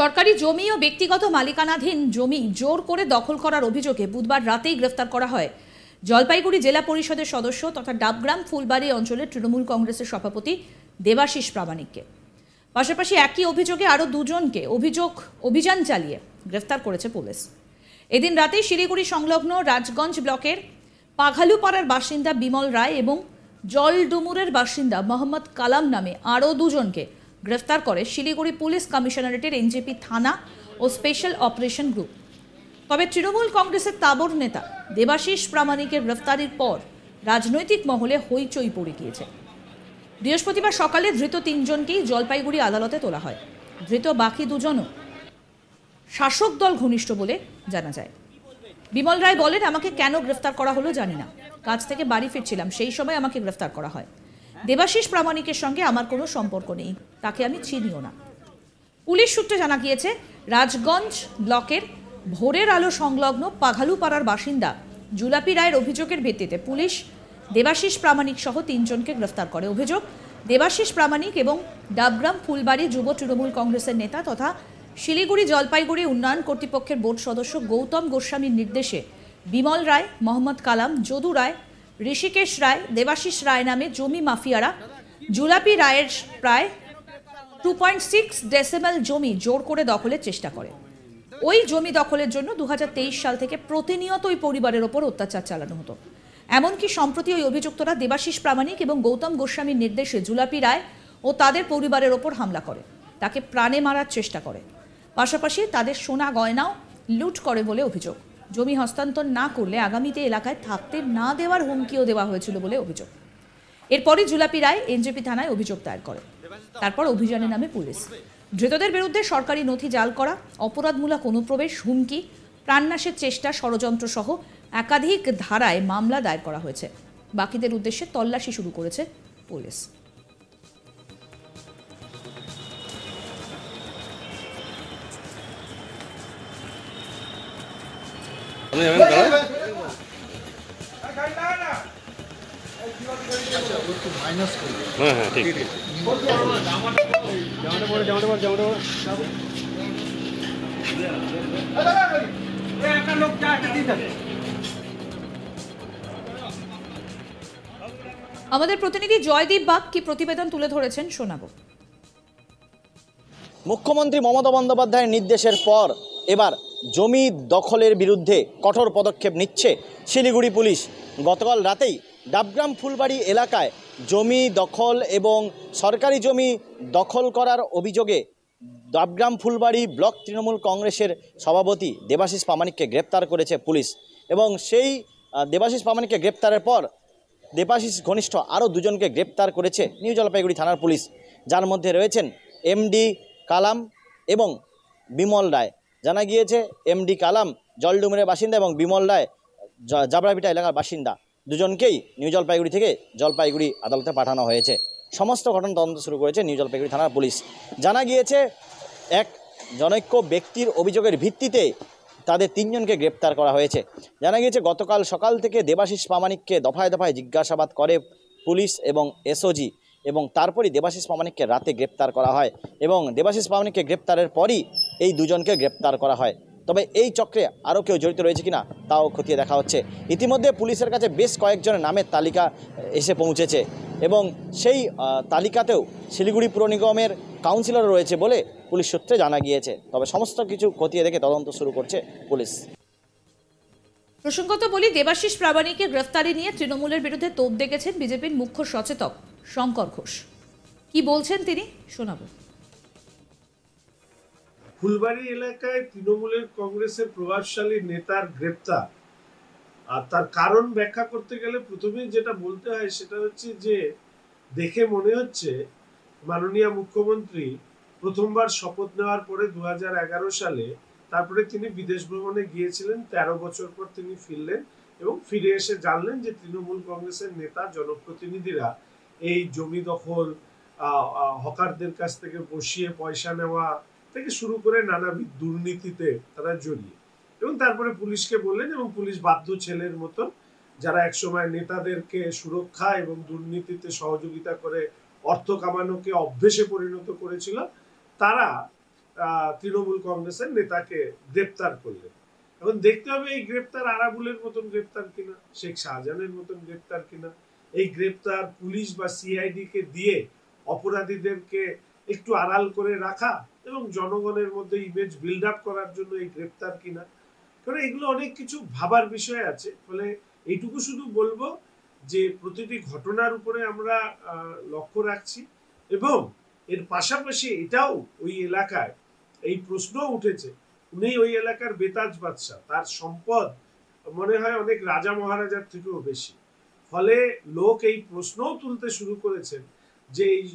সরকারি জমি ও ব্যক্তিগত মালিকানাধীন জমি জোর করে দখল করার অভিযোগে বুধবার রাতেই গ্রেফতার করা হয় জলপাইগুড়ি জেলা পরিষদের সদস্য তথা ডাবগ্রাম ফুলবাড়ি অঞ্চলের তৃণমূল কংগ্রেসের সভাপতি দেবাশিস প্রামাণিককে পাশাপাশি একই অভিযোগে আরও দুজনকে অভিযোগ অভিযান চালিয়ে গ্রেফতার করেছে পুলিশ এদিন রাতেই শিলিগুড়ি সংলগ্ন রাজগঞ্জ ব্লকের পাঘালুপাড়ার বাসিন্দা বিমল রায় এবং জলডুমুরের বাসিন্দা মোহাম্মদ কালাম নামে আরও দুজনকে গ্রেফতার করে শিলিগুড়ি পুলিশ কমিশনারেটের এনজেপি থানা ও স্পেশাল অপারেশন গ্রুপ তবে তৃণমূল কংগ্রেসের তাবর নেতা দেবাশিস প্রামাণিকের গ্রেফতারির পর রাজনৈতিক মহলে হইচই পড়ে গিয়েছে বৃহস্পতিবার সকালে ধৃত তিনজনকেই জলপাইগুড়ি আদালতে তোলা হয় ধৃত বাকি দুজনও শাসক দল ঘনিষ্ঠ বলে জানা যায় বিমল রায় বলেন আমাকে কেন গ্রেফতার করা হলো জানি না কাজ থেকে বাড়ি ফিরছিলাম সেই সময় আমাকে গ্রেফতার করা হয় দেবাশিস প্রামাণিকের সঙ্গে আমার কোনো সম্পর্ক নেই তাকে আমি চিনিও না পুলিশ সূত্রে জানা গিয়েছে রাজগঞ্জ ব্লকের ভোরের আলো সংলগ্ন পাঘালুপাড়ার বাসিন্দা জুলাপি রায়ের অভিযোগের ভিত্তিতে পুলিশ দেবাশিস প্রামাণিক সহ তিনজনকে গ্রেফতার করে অভিযোগ দেবাশিস প্রামাণিক এবং ডাবগ্রাম ফুলবাড়ি যুব তৃণমূল কংগ্রেসের নেতা তথা শিলিগুড়ি জলপাইগুড়ি উন্নয়ন কর্তৃপক্ষের বোর্ড সদস্য গৌতম গোস্বামীর নির্দেশে বিমল রায় মোহাম্মদ কালাম যদু রায় ঋষিকেশ রায় দেবাশিস রায় নামে জমি মাফিয়ারা জুলাপি রায়ের প্রায় টু পয়েন্ট সিক্স ডেসিমাল জমি জোর করে দখলের চেষ্টা করে ওই জমি দখলের জন্য দু সাল থেকে প্রতিনিয়ত ওই পরিবারের ওপর অত্যাচার চালানো হতো এমনকি সম্প্রতি ওই অভিযুক্তরা দেবাশিস প্রামাণিক এবং গৌতম গোস্বামীর নির্দেশে জুলাপি রায় ও তাদের পরিবারের ওপর হামলা করে তাকে প্রাণে মারার চেষ্টা করে পাশাপাশি তাদের সোনা গয়নাও লুট করে বলে অভিযোগ জমি হস্তান্তর না করলে আগামীতে এলাকায় থাকতে না দেওয়ার হুমকিও দেওয়া হয়েছিল বলে অভিযোগ এরপরই জুলাপি রায় এনজেপি থানায় অভিযোগ দায়ের করে তারপর অভিযানের নামে পুলিশ ধৃতদের বিরুদ্ধে সরকারি নথি জাল করা অপরাধমূলক অনুপ্রবেশ হুমকি প্রাণনাশের চেষ্টা ষড়যন্ত্র সহ একাধিক ধারায় মামলা দায়ের করা হয়েছে বাকিদের উদ্দেশ্যে তল্লাশি শুরু করেছে পুলিশ হ্যাঁ, হ্যাঁ, আমাদের প্রতিনিধি জয়দীপ বাগ কি প্রতিবেদন তুলে ধরেছেন শোনাবো মুখ্যমন্ত্রী মমতা বন্দ্যোপাধ্যায়ের নির্দেশের পর এবার জমি দখলের বিরুদ্ধে কঠোর পদক্ষেপ নিচ্ছে শিলিগুড়ি পুলিশ গতকাল রাতেই ডাবগ্রাম ফুলবাড়ি এলাকায় জমি দখল এবং সরকারি জমি দখল করার অভিযোগে ডাবগ্রাম ফুলবাড়ি ব্লক তৃণমূল কংগ্রেসের সভাপতি দেবাশিস পামানিককে গ্রেপ্তার করেছে পুলিশ এবং সেই দেবাশিস পামানিককে গ্রেপ্তারের পর দেবাশিস ঘনিষ্ঠ আরও দুজনকে গ্রেপ্তার করেছে নিউ জলপাইগুড়ি থানার পুলিশ যার মধ্যে রয়েছেন এমডি কালাম এবং বিমল রায় জানা গিয়েছে এমডি কালাম জলডুমুরের বাসিন্দা এবং বিমল রায় জাবরাপিটা এলাকার বাসিন্দা দুজনকেই নিউ জলপাইগুড়ি থেকে জলপাইগুড়ি আদালতে পাঠানো হয়েছে সমস্ত ঘটনা তদন্ত শুরু করেছে নিউ জলপাইগুড়ি থানার পুলিশ জানা গিয়েছে এক জনৈক্য ব্যক্তির অভিযোগের ভিত্তিতে তাদের তিনজনকে গ্রেপ্তার করা হয়েছে জানা গিয়েছে গতকাল সকাল থেকে দেবাশিস প্রামাণিককে দফায় দফায় জিজ্ঞাসাবাদ করে পুলিশ এবং এসওজি এবং তারপরই দেবাশিস পামানিককে রাতে গ্রেপ্তার করা হয় এবং দেবাশিস পামানিককে গ্রেপ্তারের পরই এই দুজনকে গ্রেপ্তার করা হয় তবে এই চক্রে আরও কেউ জড়িত রয়েছে কিনা তাও খতিয়ে দেখা হচ্ছে ইতিমধ্যে পুলিশের কাছে বেশ কয়েকজনের নামের তালিকা এসে পৌঁছেছে এবং সেই তালিকাতেও শিলিগুড়ি পুর নিগমের কাউন্সিলর রয়েছে বলে পুলিশ সূত্রে জানা গিয়েছে তবে সমস্ত কিছু খতিয়ে দেখে তদন্ত শুরু করছে পুলিশ প্রসঙ্গত বলি দেবাশিস প্রামাণিকের গ্রেফতারি নিয়ে তৃণমূলের বিরুদ্ধে তোপ দেখেছেন বিজেপির মুখ্য সচেতক শঙ্কর ঘোষ কি বলছেন তিনি শোনাব ফুলবাড়ি এলাকায় তৃণমূলের কংগ্রেসের প্রভাবশালী নেতার গ্রেপ্তার আর তার কারণ ব্যাখ্যা করতে গেলে প্রথমে যেটা বলতে হয় সেটা হচ্ছে যে দেখে মনে হচ্ছে মাননীয় মুখ্যমন্ত্রী প্রথমবার শপথ নেওয়ার পরে দু সালে তারপরে তিনি বিদেশ ভ্রমণে গিয়েছিলেন ১৩ বছর পর তিনি ফিরলেন এবং ফিরে এসে জানলেন যে তৃণমূল কংগ্রেসের নেতা জনপ্রতিনিধিরা এই জমি দখল হকারদের কাছ থেকে বসিয়ে পয়সা নেওয়া থেকে শুরু করে নানাবিধ দুর্নীতিতে তারা জড়িয়ে এবং তারপরে পুলিশকে বললেন এবং পুলিশ বাধ্য ছেলের মতন যারা একসময় নেতাদেরকে সুরক্ষা এবং দুর্নীতিতে সহযোগিতা করে অর্থ কামানোকে অভ্যেসে পরিণত করেছিল তারা তৃণমূল কংগ্রেসের নেতাকে গ্রেপ্তার করলেন এখন দেখতে হবে এই গ্রেপ্তার আরাবুলের মতন গ্রেপ্তার কিনা শেখ শাহজাহানের মতন গ্রেপ্তার কিনা এই গ্রেপ্তার পুলিশ বা সিআইডিকে দিয়ে অপরাধীদেরকে একটু আড়াল করে রাখা এবং জনগণের মধ্যে ইমেজ বিল্ড আপ করার জন্য এই গ্রেপ্তার কিনা কারণ এগুলো অনেক কিছু ভাবার বিষয় আছে ফলে এইটুকু শুধু বলবো যে প্রতিটি ঘটনার উপরে আমরা লক্ষ্য রাখছি এবং এর পাশাপাশি এটাও ওই এলাকায় এই প্রশ্ন উঠেছে উনি ওই এলাকার বেতাজ বাদশাহ তার সম্পদ মনে হয় অনেক রাজা মহারাজার থেকেও বেশি ফলে লোক এই প্রশ্নও তুলতে শুরু করেছেন যে এই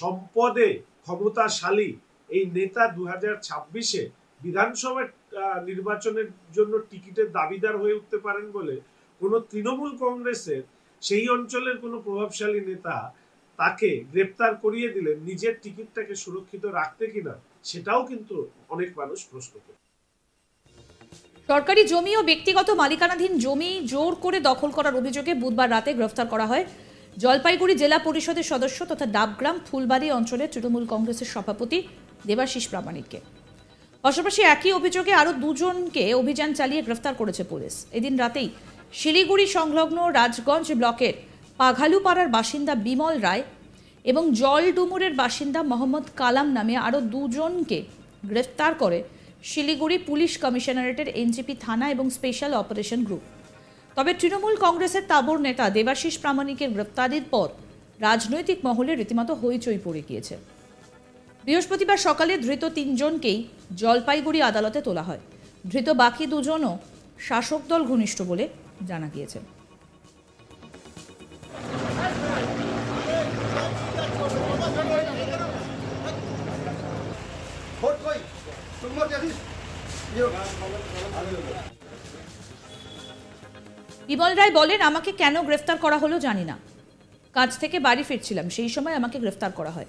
সম্পদে ক্ষমতাশালী এই নেতা দু হাজার ছাব্বিশে বিধানসভা নির্বাচনের জন্য টিকিটের দাবিদার হয়ে উঠতে পারেন বলে কোনো তৃণমূল কংগ্রেসের সেই অঞ্চলের কোনো প্রভাবশালী নেতা তাকে গ্রেপ্তার করিয়ে দিলেন নিজের টিকিটটাকে সুরক্ষিত রাখতে কিনা সেটাও কিন্তু অনেক মানুষ প্রশ্ন করে সরকারি জমি ও ব্যক্তিগত মালিকানাধীন জমি জোর করে দখল করার অভিযোগে বুধবার রাতে গ্রেফতার করা হয় জলপাইগুড়ি জেলা পরিষদের সদস্য তথা ডাবগ্রাম ফুলবাড়ি অঞ্চলের তৃণমূল কংগ্রেসের সভাপতি দেবাশিস প্রামাণিককে পাশাপাশি একই অভিযোগে আরও দুজনকে অভিযান চালিয়ে গ্রেফতার করেছে পুলিশ এদিন রাতেই শিলিগুড়ি সংলগ্ন রাজগঞ্জ ব্লকের পাঘালুপাড়ার বাসিন্দা বিমল রায় এবং জলডুমুরের বাসিন্দা মোহাম্মদ কালাম নামে আরও দুজনকে গ্রেফতার করে শিলিগুড়ি পুলিশ কমিশনারেটের এনজিপি থানা এবং স্পেশাল অপারেশন গ্রুপ তবে তৃণমূল কংগ্রেসের তাবর নেতা দেবাশিস প্রামাণিকের গ্রেপ্তারির পর রাজনৈতিক মহলে রীতিমতো হইচই পড়ে গিয়েছে বৃহস্পতিবার সকালে ধৃত তিনজনকেই জলপাইগুড়ি আদালতে তোলা হয় ধৃত বাকি দুজনও শাসক দল ঘনিষ্ঠ বলে জানা গিয়েছে বিমল রায় বলেন আমাকে কেন গ্রেফতার করা হলো জানি না কাজ থেকে বাড়ি ফিরছিলাম সেই সময় আমাকে গ্রেফতার করা হয়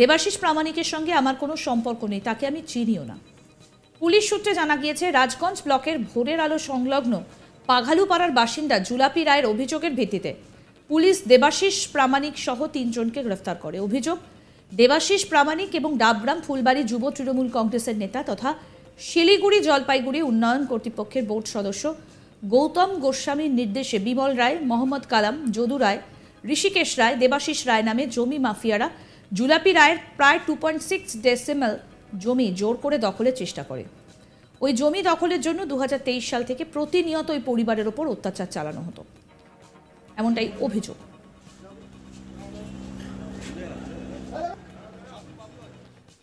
দেবাশিস প্রামাণিকের সঙ্গে আমার কোনো সম্পর্ক নেই তাকে আমি চিনিও না পুলিশ সূত্রে জানা গিয়েছে রাজগঞ্জ ব্লকের ভোরের আলো সংলগ্ন পাঘালুপাড়ার বাসিন্দা জুলাপি রায়ের অভিযোগের ভিত্তিতে পুলিশ দেবাশিস প্রামাণিক সহ তিনজনকে গ্রেফতার করে অভিযোগ দেবাশিস প্রামাণিক এবং ডাবগ্রাম ফুলবাড়ি যুব তৃণমূল কংগ্রেসের নেতা তথা শিলিগুড়ি জলপাইগুড়ি উন্নয়ন কর্তৃপক্ষের বোর্ড সদস্য গৌতম গোস্বামীর নির্দেশে বিমল রায় মোহাম্মদ কালাম যদু রায় ঋষিকেশ রায় দেবাশিস রায় নামে জমি মাফিয়ারা জুলাপি রায়ের প্রায় টু পয়েন্ট সিক্স ডেসিমেল জমি জোর করে দখলের চেষ্টা করে ওই জমি দখলের জন্য দু সাল থেকে প্রতিনিয়ত ওই পরিবারের ওপর অত্যাচার চালানো হতো এমনটাই অভিযোগ